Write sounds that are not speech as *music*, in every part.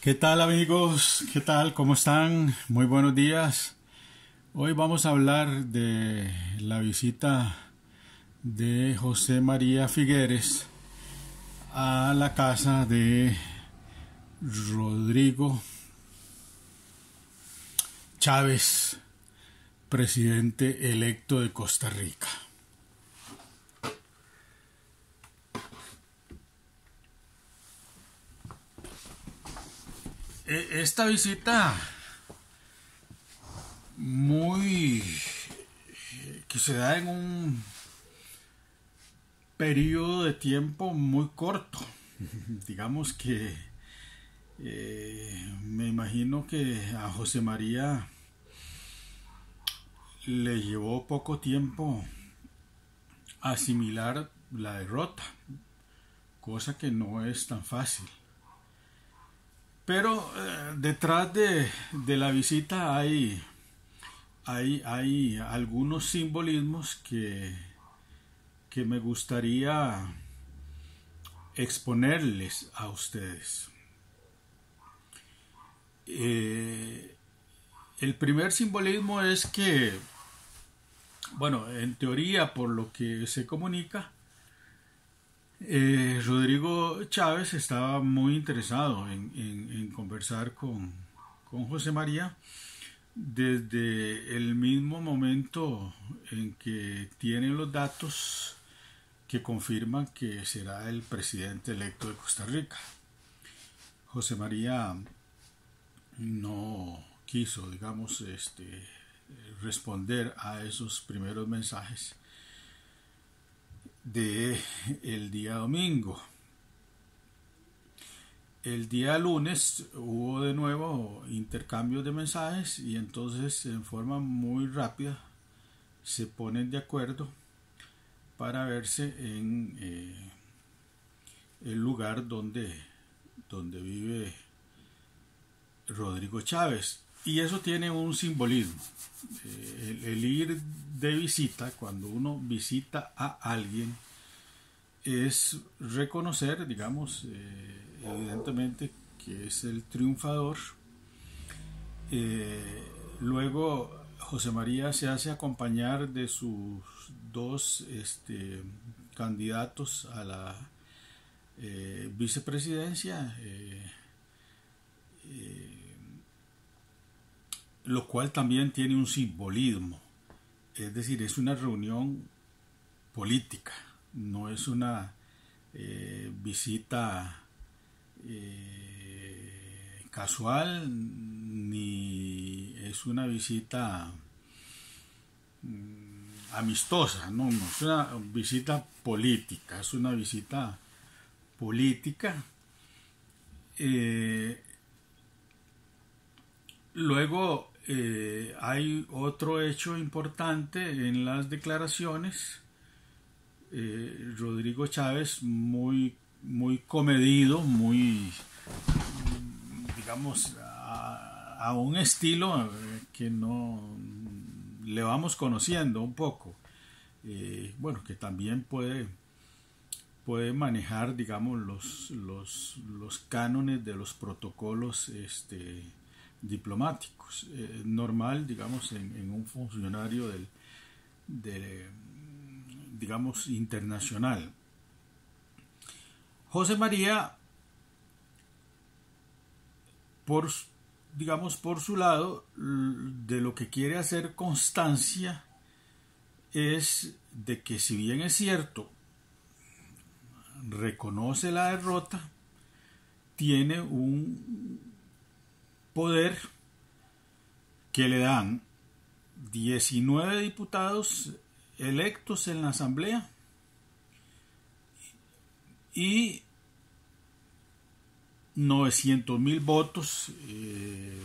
¿Qué tal amigos? ¿Qué tal? ¿Cómo están? Muy buenos días. Hoy vamos a hablar de la visita de José María Figueres a la casa de Rodrigo Chávez, presidente electo de Costa Rica. E, esta visita muy que se da en un periodo de tiempo muy corto *laughs* digamos que eh, me imagino que a José María le llevó poco tiempo asimilar la derrota cosa que no es tan fácil pero eh, detrás de, la visita hay, hay, algunos simbolismos que, me gustaría exponerles a ustedes. Eh, el primer simbolismo es que, bueno, en teoría, por lo que se comunica, eh, Rodrigo Chávez estaba muy interesado en, conversar con, José María desde el mismo momento en que tiene los datos que confirman que será el presidente electo de Costa Rica. José María no quiso, digamos, este, responder a esos primeros mensajes de el día domingo. El día lunes hubo de nuevo intercambios de mensajes y entonces en forma muy rápida se ponen de acuerdo para verse en eh, el lugar donde, donde vive Rodrigo Chávez. Y eso tiene un simbolismo. Eh, el, ir de visita, cuando uno visita a alguien, es reconocer, digamos, eh, evidentemente que es el triunfador. Eh, luego José María se hace acompañar de sus dos este, candidatos a la vicepresidencia lo cual también tiene un simbolismo. Es decir, es una reunión política, no es una eh, visita eh, casual ni es una visita mm, amistosa, no, no, es una visita política, es una visita política. Eh, luego eh, hay otro hecho importante en las declaraciones. Eh, Rodrigo Chávez muy, muy comedido, muy, digamos, a, un estilo eh, que no le vamos conociendo un poco. bueno, que también puede, puede manejar, digamos, los, los, los cánones de los protocolos este, diplomáticos. Eh, normal, digamos, en, un funcionario del, del, digamos, internacional. José María, por, digamos, por su lado, de lo que quiere hacer constancia es de que si bien es cierto, reconoce la derrota, tiene un poder que le dan 19 diputados electos en la Asamblea y 900 mil votos. Eh,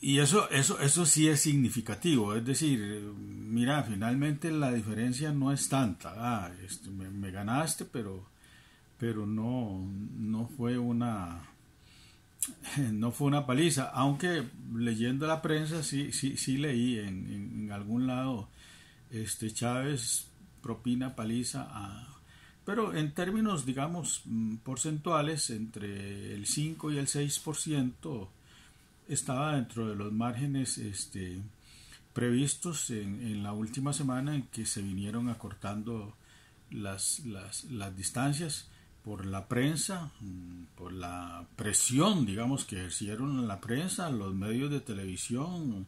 y eso, eso, eso sí es significativo. Es decir, mira, finalmente la diferencia no es tanta. Ah, este, me, ganaste, pero, pero no, no fue una *laughs* no fue una paliza, aunque leyendo la prensa sí, sí, sí leí en, algún lado este Chávez propina paliza pero en términos digamos mm, porcentuales entre el 5 y el 6% estaba dentro de los márgenes este, previstos en, en, la última semana en que se vinieron acortando las, las, las distancias por la prensa, mm, por la presión, digamos, que ejercieron la prensa, los medios de televisión,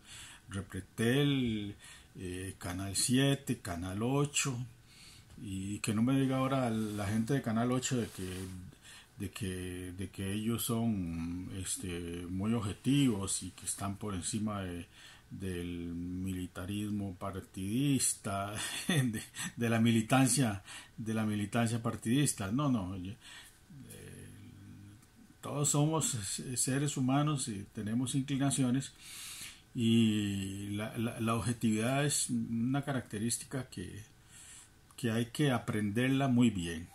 Repretel, eh, Canal 7, Canal 8, y que no me diga ahora la gente de Canal 8 de que de que, de que ellos son este, muy objetivos y que están por encima de, del militarismo partidista, *laughs* de, la militancia, de la militancia partidista. No, no. Eh, todos somos seres humanos y tenemos inclinaciones y la, objetividad es una característica que, hay que aprenderla muy bien.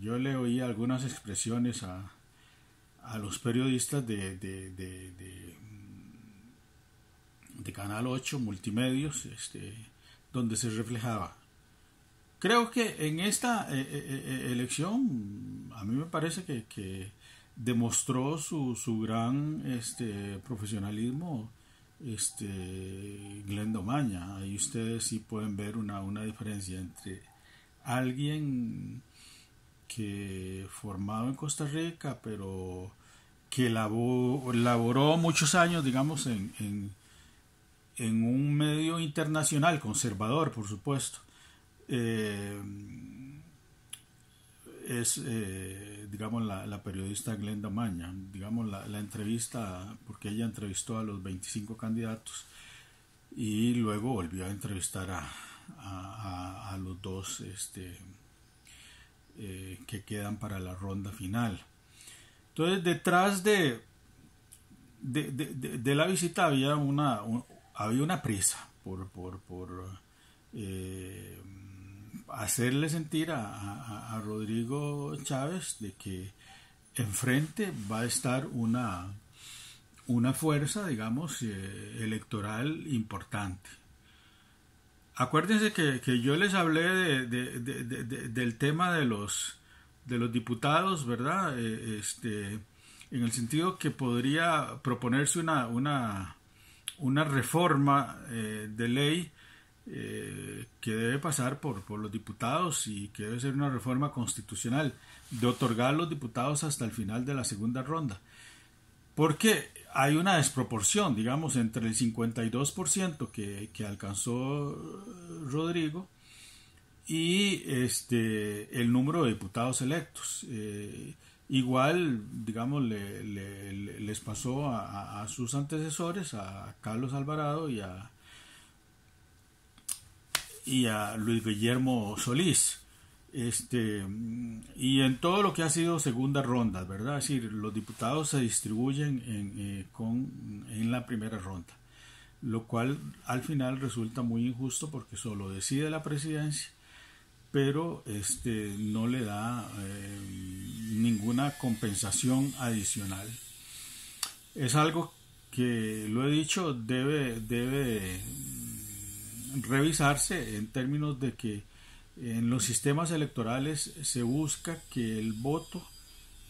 Yo le oí algunas expresiones a, los periodistas de de Canal 8 Multimedios, este, donde se reflejaba. Creo que en esta eh, eh, eh, elección, a mí me parece que, demostró su, su, gran este, profesionalismo este, Glendo Maña. Ahí ustedes sí pueden ver una, una diferencia entre alguien que formado en Costa Rica, pero que laboró, laboró muchos años, digamos, en, en un medio internacional, conservador por supuesto, eh, es, eh, digamos, la, periodista Glenda Maña, digamos, la, entrevista, porque ella entrevistó a los 25 candidatos y luego volvió a entrevistar a, los dos este, eh, que quedan para la ronda final. Entonces, detrás de, de, la visita había una, había una prisa por, eh, hacerle sentir a, Rodrigo Chávez de que enfrente va a estar una, una fuerza, digamos, eh, electoral importante. Acuérdense que, yo les hablé de, del tema de los, de los diputados, ¿verdad? Eh, este, en el sentido que podría proponerse una, una una reforma eh, de ley eh, que debe pasar por, los diputados y que debe ser una reforma constitucional de otorgar a los diputados hasta el final de la segunda ronda. Porque hay una desproporción, digamos, entre el 52% que, que alcanzó eh, Rodrigo y este, el número de diputados electos. Igual, digamos, le, les pasó a, sus antecesores, a Carlos Alvarado y a, y a Luis Guillermo Solís. Este, y en todo lo que ha sido segunda ronda, ¿verdad? Es decir, los diputados se distribuyen en, eh, en la primera ronda, lo cual al final resulta muy injusto porque solo decide la presidencia pero este, no le da eh, ninguna compensación adicional. Es algo que, lo he dicho, debe, debe revisarse en términos de que en los sistemas electorales se busca que el voto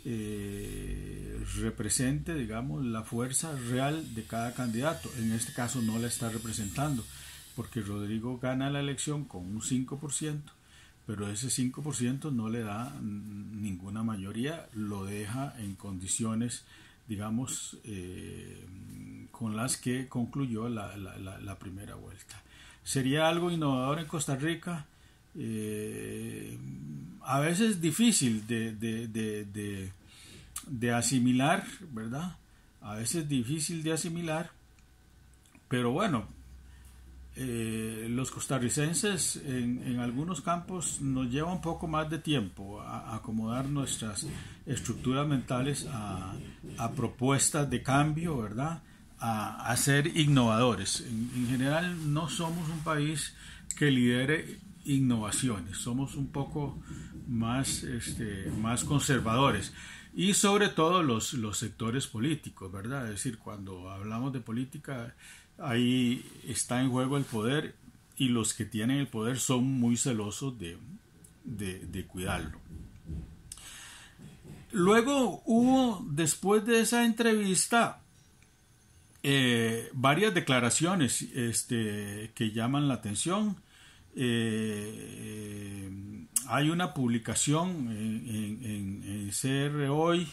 eh, represente, digamos, la fuerza real de cada candidato. En este caso no la está representando, porque Rodrigo gana la elección con un 5% pero ese 5% no le da ninguna mayoría, lo deja en condiciones, digamos, eh, con las que concluyó la, la, primera vuelta. Sería algo innovador en Costa Rica, eh, a veces difícil de, de, de, de, asimilar, ¿verdad? A veces difícil de asimilar, pero bueno, eh, los costarricenses en, algunos campos nos lleva un poco más de tiempo a, acomodar nuestras estructuras mentales a, propuestas de cambio, ¿verdad? A, ser innovadores. En, general no somos un país que lidere innovaciones, somos un poco más, este, más conservadores y sobre todo los, sectores políticos, ¿verdad? Es decir, cuando hablamos de política, ahí está en juego el poder y los que tienen el poder son muy celosos de, cuidarlo. Luego hubo, después de esa entrevista, eh, varias declaraciones este, que llaman la atención. Eh, eh, hay una publicación en, en, CR Hoy,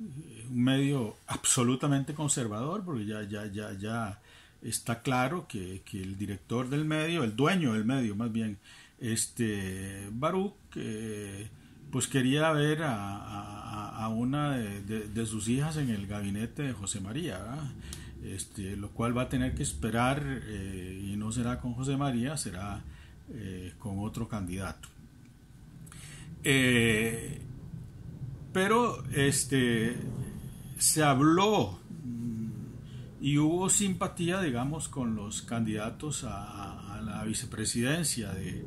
eh, un medio absolutamente conservador, porque ya, ya, ya, ya está claro que, el director del medio, el dueño del medio más bien, este Baruch, eh, pues quería ver a, una de, sus hijas en el gabinete de José María. Este, lo cual va a tener que esperar eh, y no será con José María, será eh, con otro candidato. Eh, pero este, se habló mm, y hubo simpatía, digamos, con los candidatos a, la vicepresidencia de,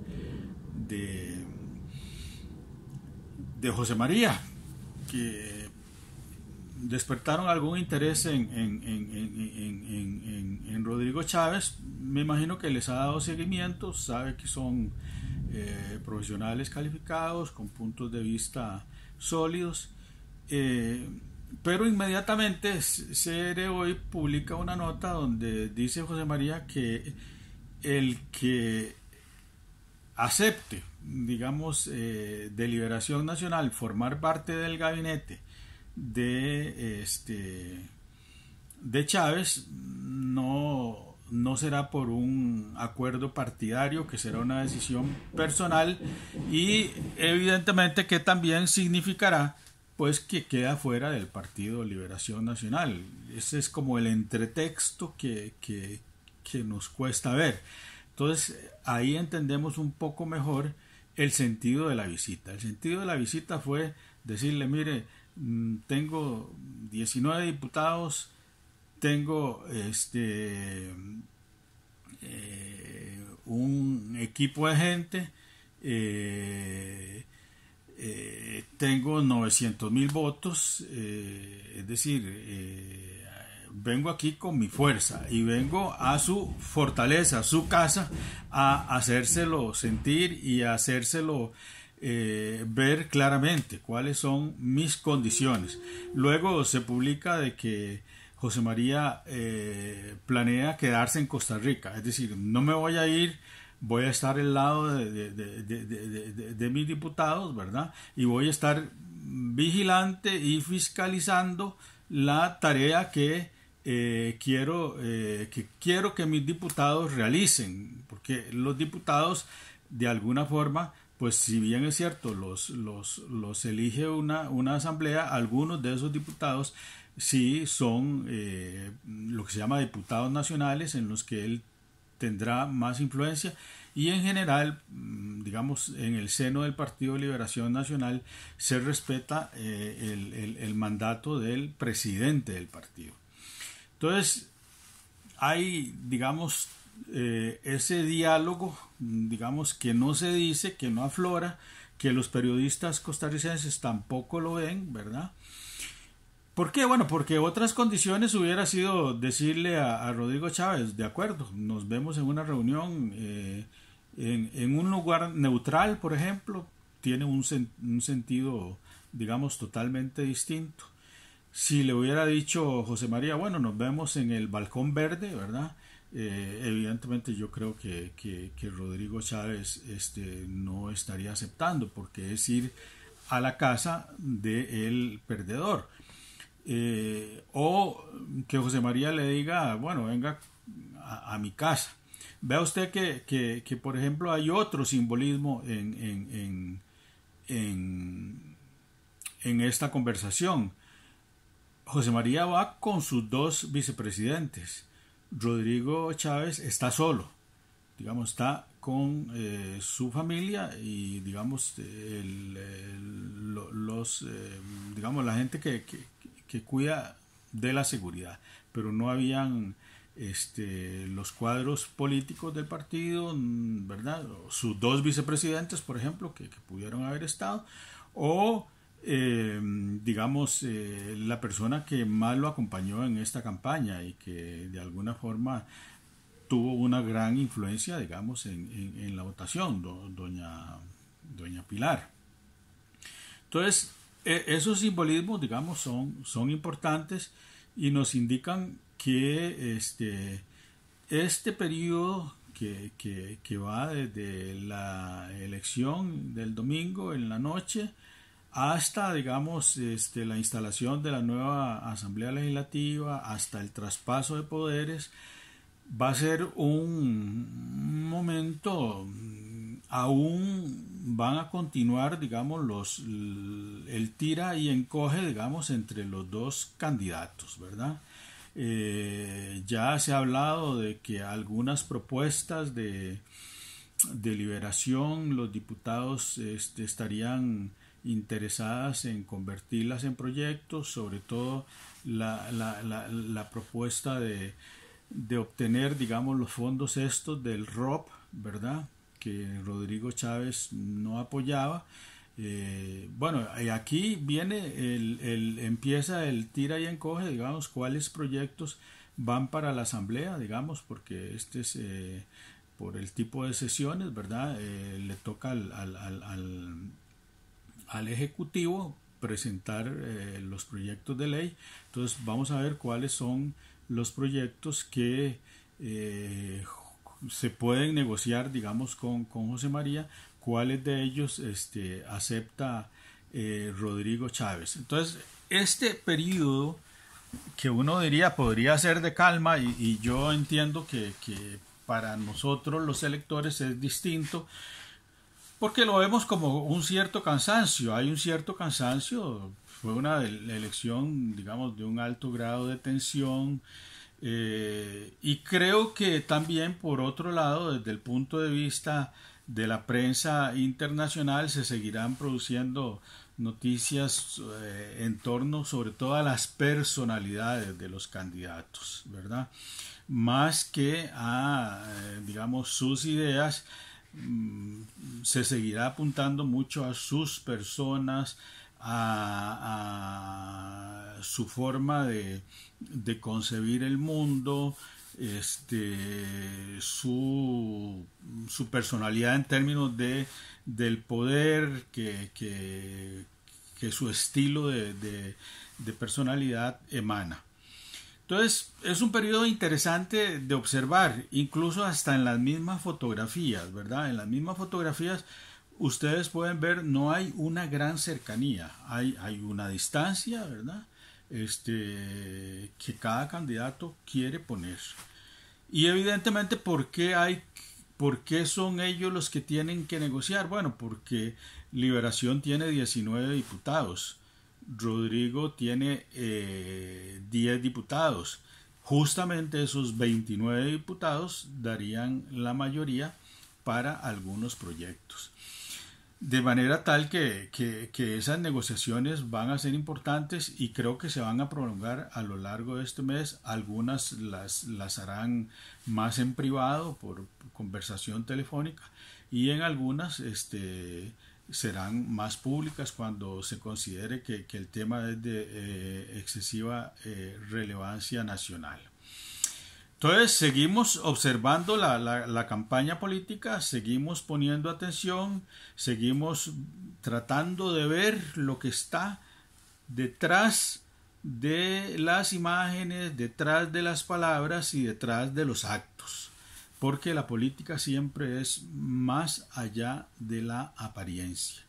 de José María, que despertaron algún interés en, Rodrigo Chávez, me imagino que les ha dado seguimiento, sabe que son eh, profesionales calificados, con puntos de vista sólidos, eh, pero inmediatamente CR hoy publica una nota donde dice José María que el que acepte, digamos, eh, deliberación Nacional formar parte del gabinete, de, este, de Chávez no, será por un acuerdo partidario, que será una decisión personal y evidentemente que también significará pues que queda fuera del Partido Liberación Nacional. Ese es como el entretexto que, que, que nos cuesta ver. Entonces ahí entendemos un poco mejor el sentido de la visita. El sentido de la visita fue decirle, mire, Mm, tengo 19 diputados, tengo este eh, un equipo de gente, eh, eh, tengo 900 mil votos, es decir, vengo aquí con mi fuerza y vengo a su fortaleza, a su casa, a hacérselo sentir y a hacérselo eh, ver claramente cuáles son mis condiciones. Luego se publica de que José María eh, planea quedarse en Costa Rica, es decir, no me voy a ir, voy a estar al lado de, mis diputados, ¿verdad? Y voy a estar vigilante y fiscalizando la tarea que eh, quiero, que quiero que mis diputados realicen, porque los diputados de alguna forma pues si bien es cierto, los, los, elige una, asamblea, algunos de esos diputados sí son eh, lo que se llama diputados nacionales en los que él tendrá más influencia y en general, mm, digamos, en el seno del Partido de Liberación Nacional se respeta eh, el, mandato del presidente del partido. Entonces, hay, digamos, eh, ese diálogo digamos, que no se dice, que no aflora, que los periodistas costarricenses tampoco lo ven, ¿verdad? ¿Por qué? Bueno, porque otras condiciones hubiera sido decirle a, Rodrigo Chávez, de acuerdo, nos vemos en una reunión eh, en, un lugar neutral, por ejemplo, tiene un, un sentido, digamos, totalmente distinto. Si le hubiera dicho José María, bueno, nos vemos en el balcón verde, ¿verdad? Eh, evidentemente yo creo que, Rodrigo Chávez este, no estaría aceptando porque es ir a la casa del perdedor. Eh, o que José María le diga, bueno, venga a, mi casa. Vea usted que, por ejemplo, hay otro simbolismo en, en, en esta conversación. José María va con sus dos vicepresidentes Rodrigo Chávez está solo, digamos, está con eh, su familia y digamos los eh, digamos la gente que, que, cuida de la seguridad pero no habían este, los cuadros políticos del partido verdad sus dos vicepresidentes por ejemplo que, que pudieron haber estado o eh, digamos, eh, la persona que más lo acompañó en esta campaña y que de alguna forma tuvo una gran influencia, digamos, en, en, la votación, doña, doña Pilar. Entonces, e, esos simbolismos, digamos, son, son importantes y nos indican que este, este periodo que, que, que va desde la elección del domingo en la noche, hasta, digamos, este, la instalación de la nueva Asamblea Legislativa, hasta el traspaso de poderes, va a ser un momento, aún van a continuar, digamos, los, el tira y encoge, digamos, entre los dos candidatos, ¿verdad? Eh, ya se ha hablado de que algunas propuestas de, liberación los diputados este, estarían interesadas en convertirlas en proyectos, sobre todo la, propuesta de, obtener, digamos, los fondos estos del ROP, ¿verdad? Que Rodrigo Chávez no apoyaba. Eh, bueno, eh, aquí viene, el, empieza el tira y encoge, digamos, cuáles proyectos van para la asamblea, digamos, porque este es... Eh, por el tipo de sesiones, ¿verdad? le toca al al Ejecutivo presentar eh, los proyectos de ley. Entonces vamos a ver cuáles son los proyectos que eh, se pueden negociar, digamos, con, con, José María, cuáles de ellos este, acepta eh, Rodrigo Chávez. Entonces, este periodo que uno diría podría ser de calma y, yo entiendo que para nosotros los electores es distinto porque lo vemos como un cierto cansancio, hay un cierto cansancio, fue una elección, digamos, de un alto grado de tensión, eh, y creo que también, por otro lado, desde el punto de vista de la prensa internacional, se seguirán produciendo noticias eh, en torno sobre todo las personalidades de los candidatos, ¿verdad? Más que a, eh, digamos, sus ideas Mm, se seguirá apuntando mucho a sus personas, a, su forma de, concebir el mundo, este, su, personalidad en términos de, del poder, que, que, su estilo de personalidad emana. Entonces, es un periodo interesante de observar, incluso hasta en las mismas fotografías, ¿verdad? En las mismas fotografías ustedes pueden ver, no hay una gran cercanía, hay, hay una distancia, ¿verdad? Este, que cada candidato quiere poner. Y evidentemente, ¿por qué, hay, ¿por qué son ellos los que tienen que negociar? Bueno, porque Liberación tiene 19 diputados Rodrigo tiene 10 eh, diputados. Justamente esos 29 diputados darían la mayoría para algunos proyectos. De manera tal que, que, que, esas negociaciones van a ser importantes y creo que se van a prolongar a lo largo de este mes. Algunas las, las harán más en privado por conversación telefónica y en algunas este, serán más públicas cuando se considere que, el tema es de eh, excesiva eh, relevancia nacional. Entonces, seguimos observando la, campaña política, seguimos poniendo atención, seguimos tratando de ver lo que está detrás de las imágenes, detrás de las palabras y detrás de los actos porque la política siempre es más allá de la apariencia.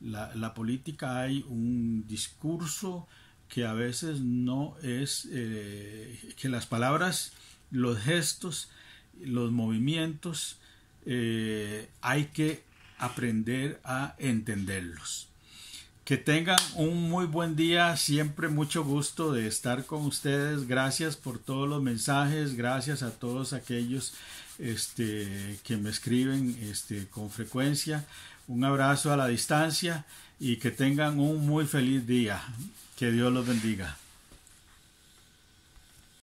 La, política hay un discurso que a veces no es, eh, que las palabras, los gestos, los movimientos, eh, hay que aprender a entenderlos. Que tengan un muy buen día, siempre mucho gusto de estar con ustedes. Gracias por todos los mensajes, gracias a todos aquellos este, que me escriben este, con frecuencia. Un abrazo a la distancia y que tengan un muy feliz día. Que Dios los bendiga.